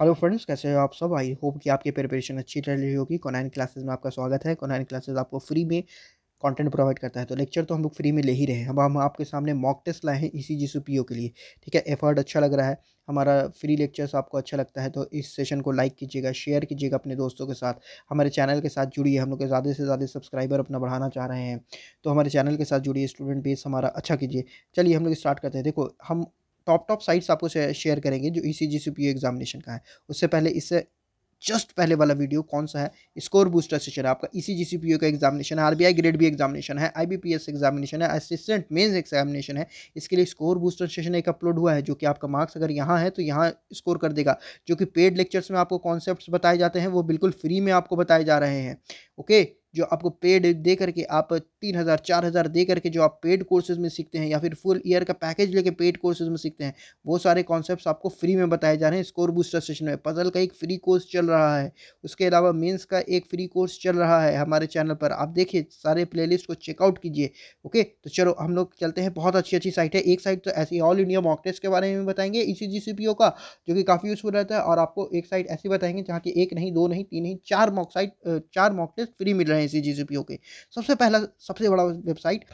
hello friends कैसे हो आप सब आई होप कि आपकी प्रिपरेशन अच्छी चल रही होगी कोनाइन क्लासेस में आपका स्वागत है कोनाइन क्लासेस आपको फ्री में कंटेंट प्रोवाइड करता है तो लेक्चर तो हम लोग फ्री में ले ही रहे हैं अब हम आपके सामने मॉक टेस्ट लाए हैं इसी जी पी के लिए ठीक है एफर्ट अच्छा लग रहा है हमारा फ्री लेक्चर्स आपको अच्छा लगता है तो इस सेशन को लाइक कीजिएगा शेयर कीजिएगा अपने दोस्तों के साथ हमारे चैनल के साथ जुड़िए हम लोग ज़्यादा से ज़्यादा सब्सक्राइबर अपना बढ़ाना चाह रहे हैं तो हमारे चैनल के साथ जुड़िए स्टूडेंट बेस हमारा अच्छा कीजिए चलिए हम लोग स्टार्ट करते हैं देखो हम टॉप टॉप साइट्स आपको शेयर करेंगे जो ई सी जी सी पी एग्जामिनेशन का है उससे पहले इससे जस्ट पहले वाला वीडियो कौन सा है स्कोर बूस्टर सेशन आपका इसी जी सी का एग्जामिनेशन है आरबीआई ग्रेड बी एग्जामिनेशन है आईबीपीएस एग्जामिनेशन है असिस्टेंट मेंस एग्जामिनेशन है इसके लिए स्कोर बूस्टर सेशन एक अपलोड हुआ है जो कि आपका मार्क्स अगर यहाँ है तो यहाँ स्कोर कर देगा जो कि पेड लेक्चर्स में आपको कॉन्सेप्ट बताए जाते हैं वो बिल्कुल फ्री में आपको बताए जा रहे हैं ओके जो आपको पेड दे करके आप तीन हज़ार चार हज़ार दे करके जो आप पेड कोर्सेज में सीखते हैं या फिर फुल ईयर का पैकेज लेके पेड कोर्सेज में सीखते हैं वो सारे कॉन्सेप्ट्स आपको फ्री में बताए जा रहे हैं स्कोर बूस्टर सेशन में पजल का एक फ्री कोर्स चल रहा है उसके अलावा मेंस का एक फ्री कोर्स चल रहा है हमारे चैनल पर आप देखिए सारे प्लेलिस्ट को चेकआउट कीजिए ओके तो चलो हम लोग चलते हैं बहुत अच्छी अच्छी साइट है एक साइट तो ऐसी ऑल इंडिया मॉक टेस्ट के बारे में बताएंगे इसी जी का जो कि काफ़ी यूज़फुल रहता है और आपको एक साइट ऐसी बताएंगे जहाँ की एक नहीं दो नहीं तीन नहीं चार मॉक साइट चार मॉक टेस्ट फ्री मिल रहे हैं हैं इसी जी सी के सबसे पहला सबसे बड़ा वेबसाइट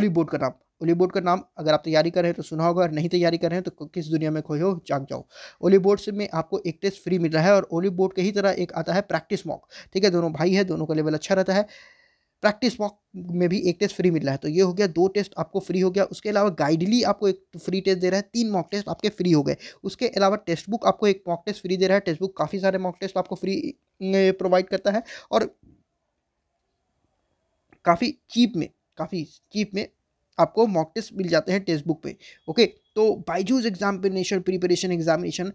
ओली बोर्ड का नाम ओली बोर्ड का नाम अगर आप तैयारी कर रहे हैं तो सुना होगा और नहीं तैयारी कर रहे हैं तो किस दुनिया में खोए हो जाग जाओ ओली बोर्ड से में आपको एक टेस्ट फ्री मिल रहा है और ओली बोर्ड के ही तरह एक आता है प्रैक्टिस मॉक ठीक है दोनों भाई है दोनों का लेवल अच्छा रहता है प्रैक्टिस मॉक में भी एक टेस्ट फ्री मिल रहा है तो ये हो गया दो टेस्ट आपको फ्री हो गया उसके अलावा गाइडली आपको एक फ्री टेस्ट दे रहा है तीन मॉक टेस्ट आपके फ्री हो गए उसके अलावा टेस्ट बुक आपको एक मॉक टेस्ट फ्री दे रहा है टेस्ट बुक काफ़ी सारे मॉक टेस्ट आपको फ्री प्रोवाइड करता है और काफ़ी चीप में काफ़ी चीप में आपको मॉक टेस्ट मिल जाते हैं टेक्स्ट बुक पे ओके तो बाइजूज एग्जामिनेशन प्रिपरेशन एग्जामिनेशन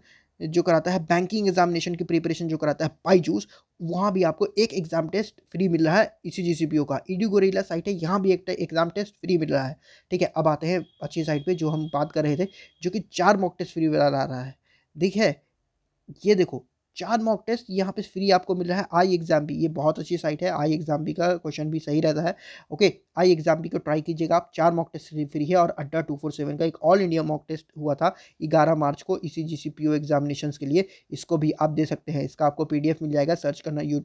जो कराता है बैंकिंग एग्जामिनेशन की प्रिपरेशन जो कराता है बाइजूस वहाँ भी आपको एक एग्जाम टेस्ट फ्री मिल रहा है इसी जी सी पी ओ का ईडी गोरेला साइट है यहाँ भी एक एग्जाम टेस्ट फ्री मिल रहा है ठीक है अब आते हैं अच्छी साइट पे जो हम बात कर रहे थे जो कि चार मॉक टेस्ट फ्री मिला रहा है ठीक है ये देखो चार मॉक टेस्ट यहाँ पे फ्री आपको मिल रहा है आई एग्जाम भी ये बहुत अच्छी साइट है आई एग्जाम भी का क्वेश्चन भी सही रहता है ओके आई एग्जाम भी को ट्राई कीजिएगा आप चार मॉक टेस्ट फ्री है और अड्डा टू फोर सेवन का एक ऑल इंडिया मॉक टेस्ट हुआ था ग्यारह मार्च को इसी जी सी पी ओ एग्जामिनेशन के लिए इसको भी आप दे सकते हैं इसका आपको पी डी एफ मिल जाएगा सर्च करना यू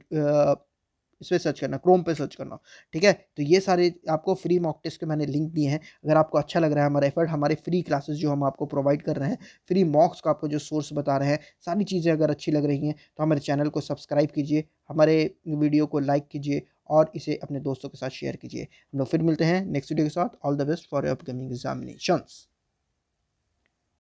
इस पर सर्च करना क्रोम पे सर्च करना ठीक है तो ये सारे आपको फ्री मॉक टेस्ट के मैंने लिंक दिए हैं अगर आपको अच्छा लग रहा है हमारा एफर्ट हमारे फ्री क्लासेस जो हम आपको प्रोवाइड कर रहे हैं फ्री मॉक्स का आपको जो सोर्स बता रहे हैं सारी चीज़ें अगर अच्छी लग रही हैं तो हमारे चैनल को सब्सक्राइब कीजिए हमारे वीडियो को लाइक कीजिए और इसे अपने दोस्तों के साथ शेयर कीजिए हम लोग फिर मिलते हैं नेक्स्ट वीडियो के साथ all the best for your upcoming examinations